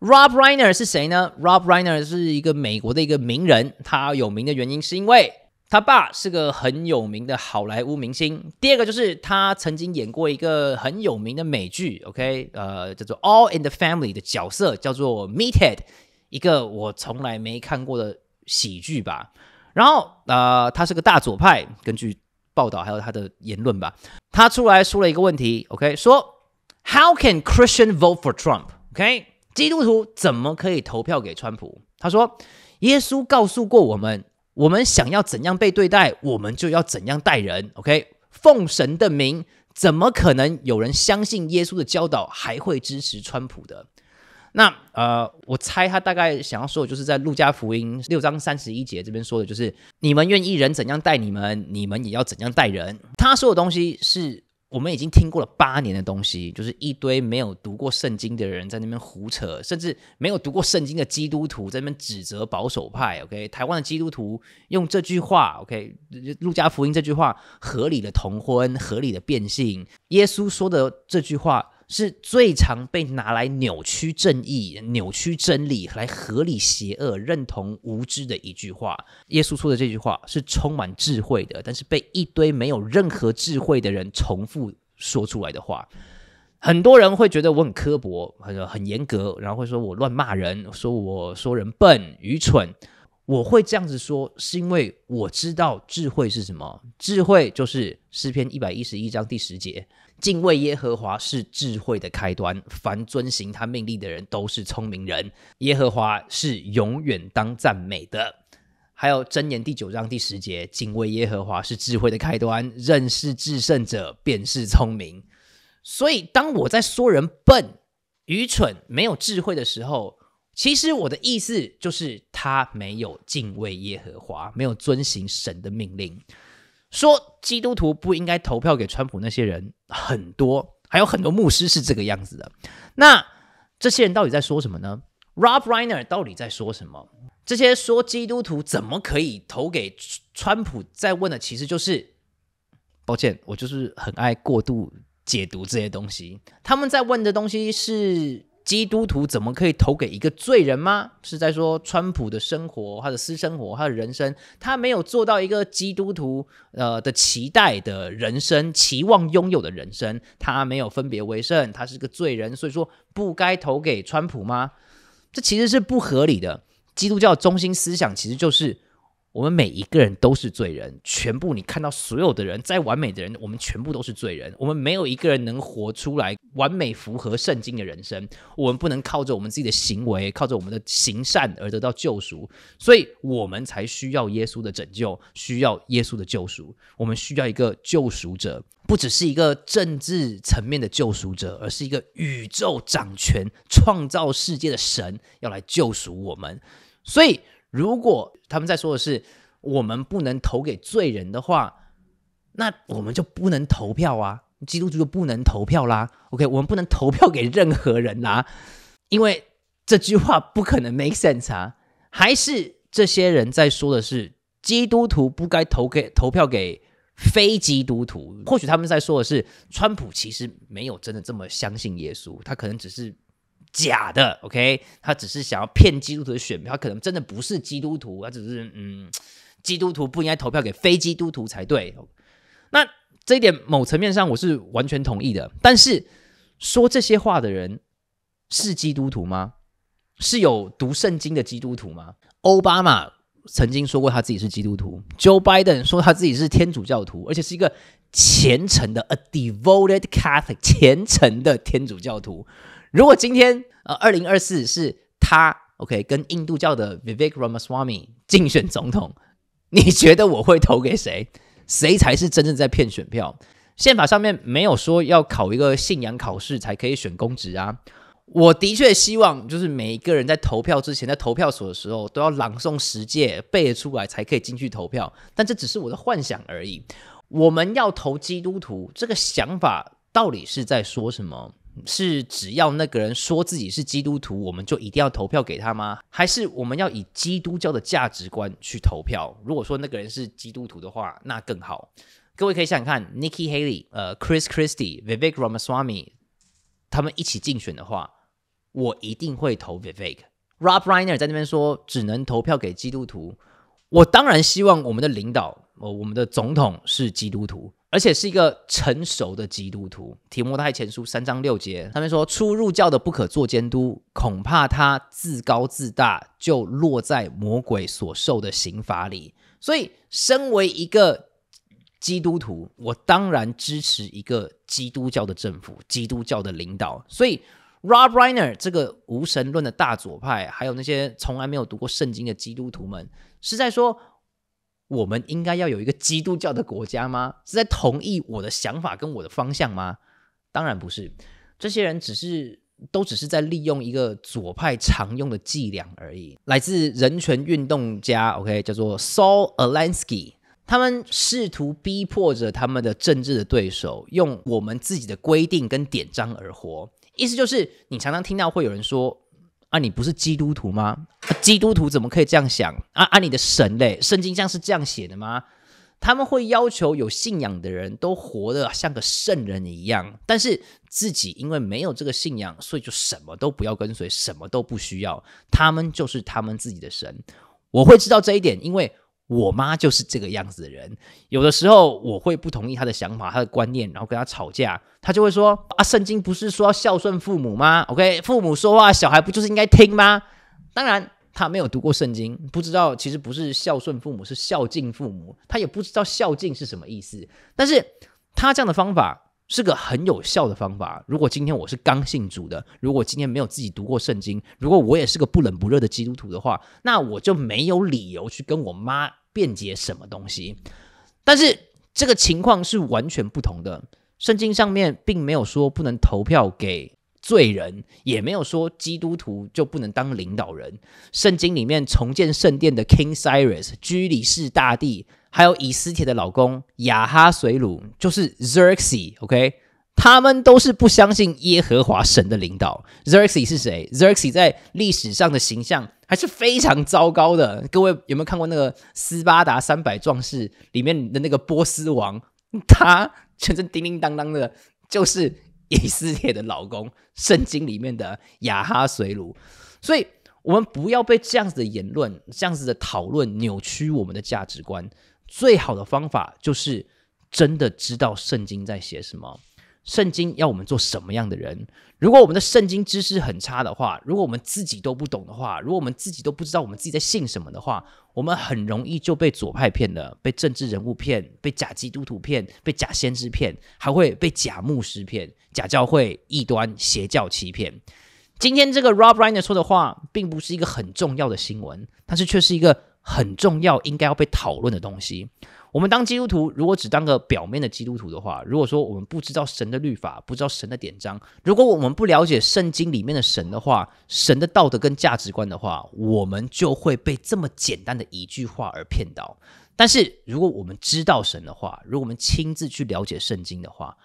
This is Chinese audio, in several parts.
Rob Reiner 是谁呢？Rob Reiner 是一个美国的一个名人，他有名的原因是因为他爸是个很有名的好莱坞明星。第二个就是他曾经演过一个很有名的美剧，OK，呃，叫做《All in the Family》的角色叫做 m e t t a d 一个我从来没看过的喜剧吧。然后，呃，他是个大左派，根据报道还有他的言论吧，他出来说了一个问题，OK，说 How can Christian vote for Trump？OK。基督徒怎么可以投票给川普？他说：“耶稣告诉过我们，我们想要怎样被对待，我们就要怎样待人。” OK，奉神的名，怎么可能有人相信耶稣的教导还会支持川普的？那呃，我猜他大概想要说，的就是在《路加福音》六章三十一节这边说的，就是“你们愿意人怎样待你们，你们也要怎样待人。”他说的东西是。我们已经听过了八年的东西，就是一堆没有读过圣经的人在那边胡扯，甚至没有读过圣经的基督徒在那边指责保守派。OK，台湾的基督徒用这句话，OK，《路加福音》这句话，合理的同婚，合理的变性，耶稣说的这句话。是最常被拿来扭曲正义、扭曲真理，来合理邪恶、认同无知的一句话。耶稣说的这句话是充满智慧的，但是被一堆没有任何智慧的人重复说出来的话，很多人会觉得我很刻薄、很很严格，然后会说我乱骂人，说我说人笨、愚蠢。我会这样子说，是因为我知道智慧是什么。智慧就是诗篇一百一十一章第十节：“敬畏耶和华是智慧的开端，凡遵行他命令的人都是聪明人。”耶和华是永远当赞美的。还有箴言第九章第十节：“敬畏耶和华是智慧的开端，认识至圣者便是聪明。”所以，当我在说人笨、愚蠢、没有智慧的时候，其实我的意思就是，他没有敬畏耶和华，没有遵行神的命令。说基督徒不应该投票给川普，那些人很多，还有很多牧师是这个样子的。那这些人到底在说什么呢？Rob Reiner 到底在说什么？这些说基督徒怎么可以投给川普？在问的其实就是，抱歉，我就是很爱过度解读这些东西。他们在问的东西是。基督徒怎么可以投给一个罪人吗？是在说川普的生活、他的私生活、他的人生，他没有做到一个基督徒呃的期待的人生、期望拥有的人生，他没有分别为圣，他是个罪人，所以说不该投给川普吗？这其实是不合理的。基督教中心思想其实就是。我们每一个人都是罪人，全部你看到所有的人，再完美的人，我们全部都是罪人。我们没有一个人能活出来完美符合圣经的人生。我们不能靠着我们自己的行为，靠着我们的行善而得到救赎，所以我们才需要耶稣的拯救，需要耶稣的救赎。我们需要一个救赎者，不只是一个政治层面的救赎者，而是一个宇宙掌权、创造世界的神要来救赎我们。所以。如果他们在说的是我们不能投给罪人的话，那我们就不能投票啊！基督徒就不能投票啦。OK，我们不能投票给任何人啦，因为这句话不可能 make sense 啊。还是这些人在说的是基督徒不该投给投票给非基督徒？或许他们在说的是川普其实没有真的这么相信耶稣，他可能只是。假的，OK，他只是想要骗基督徒的选票，他可能真的不是基督徒，他只是嗯，基督徒不应该投票给非基督徒才对。那这一点某层面上我是完全同意的，但是说这些话的人是基督徒吗？是有读圣经的基督徒吗？奥巴马曾经说过他自己是基督徒，Joe Biden 说他自己是天主教徒，而且是一个虔诚的，a devoted Catholic，虔诚的天主教徒。如果今天呃二零二四是他 OK 跟印度教的 Vivek Ramaswamy 竞选总统，你觉得我会投给谁？谁才是真正在骗选票？宪法上面没有说要考一个信仰考试才可以选公职啊。我的确希望就是每一个人在投票之前，在投票所的时候都要朗诵十戒背得出来才可以进去投票，但这只是我的幻想而已。我们要投基督徒这个想法到底是在说什么？是只要那个人说自己是基督徒，我们就一定要投票给他吗？还是我们要以基督教的价值观去投票？如果说那个人是基督徒的话，那更好。各位可以想想看，Nikki Haley、呃，Chris Christie、Vivek Ramaswamy 他们一起竞选的话，我一定会投 Vivek。Rob Reiner 在那边说只能投票给基督徒，我当然希望我们的领导，呃，我们的总统是基督徒。而且是一个成熟的基督徒，提摩太前书三章六节，他们说初入教的不可做监督，恐怕他自高自大，就落在魔鬼所受的刑罚里。所以，身为一个基督徒，我当然支持一个基督教的政府、基督教的领导。所以，Rob Reiner 这个无神论的大左派，还有那些从来没有读过圣经的基督徒们，是在说。我们应该要有一个基督教的国家吗？是在同意我的想法跟我的方向吗？当然不是，这些人只是都只是在利用一个左派常用的伎俩而已。来自人权运动家，OK，叫做 s a l a l a n s k y 他们试图逼迫着他们的政治的对手用我们自己的规定跟典章而活，意思就是你常常听到会有人说。啊，你不是基督徒吗？基督徒怎么可以这样想？啊啊，你的神嘞？圣经像是这样写的吗？他们会要求有信仰的人都活得像个圣人一样，但是自己因为没有这个信仰，所以就什么都不要跟随，什么都不需要，他们就是他们自己的神。我会知道这一点，因为。我妈就是这个样子的人，有的时候我会不同意她的想法、她的观念，然后跟她吵架，她就会说：“啊，圣经不是说孝顺父母吗？OK，父母说话，小孩不就是应该听吗？”当然，她没有读过圣经，不知道其实不是孝顺父母，是孝敬父母，她也不知道孝敬是什么意思。但是她这样的方法是个很有效的方法。如果今天我是刚信主的，如果今天没有自己读过圣经，如果我也是个不冷不热的基督徒的话，那我就没有理由去跟我妈。辩解什么东西？但是这个情况是完全不同的。圣经上面并没有说不能投票给罪人，也没有说基督徒就不能当领导人。圣经里面重建圣殿的 King Cyrus 居里士大帝，还有以斯帖的老公亚哈随鲁，就是 Xerxes，OK。他们都是不相信耶和华神的领导。Xerxes 是谁？Xerxes 在历史上的形象还是非常糟糕的。各位有没有看过那个《斯巴达三百壮士》里面的那个波斯王？他全身叮叮当当的，就是以色列的老公。圣经里面的亚哈随鲁，所以我们不要被这样子的言论、这样子的讨论扭曲我们的价值观。最好的方法就是真的知道圣经在写什么。圣经要我们做什么样的人？如果我们的圣经知识很差的话，如果我们自己都不懂的话，如果我们自己都不知道我们自己在信什么的话，我们很容易就被左派骗了，被政治人物骗，被假基督徒骗，被假先知骗，还会被假牧师骗、假教会异端邪教欺骗。今天这个 Rob Reiner 说的话，并不是一个很重要的新闻，但是却是一个很重要、应该要被讨论的东西。我们当基督徒，如果只当个表面的基督徒的话，如果说我们不知道神的律法，不知道神的典章，如果我们不了解圣经里面的神的话，神的道德跟价值观的话，我们就会被这么简单的一句话而骗到。但是如果我们知道神的话，如果我们亲自去了解圣经的话，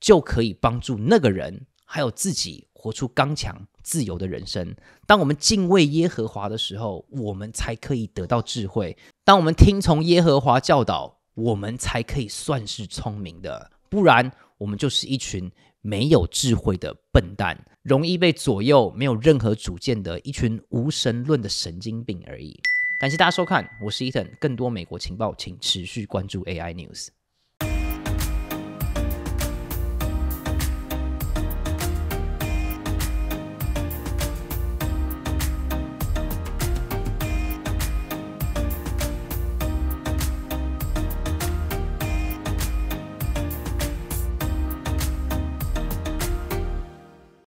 就可以帮助那个人还有自己。活出刚强、自由的人生。当我们敬畏耶和华的时候，我们才可以得到智慧；当我们听从耶和华教导，我们才可以算是聪明的。不然，我们就是一群没有智慧的笨蛋，容易被左右，没有任何主见的一群无神论的神经病而已。感谢大家收看，我是伊 n 更多美国情报，请持续关注 AI News。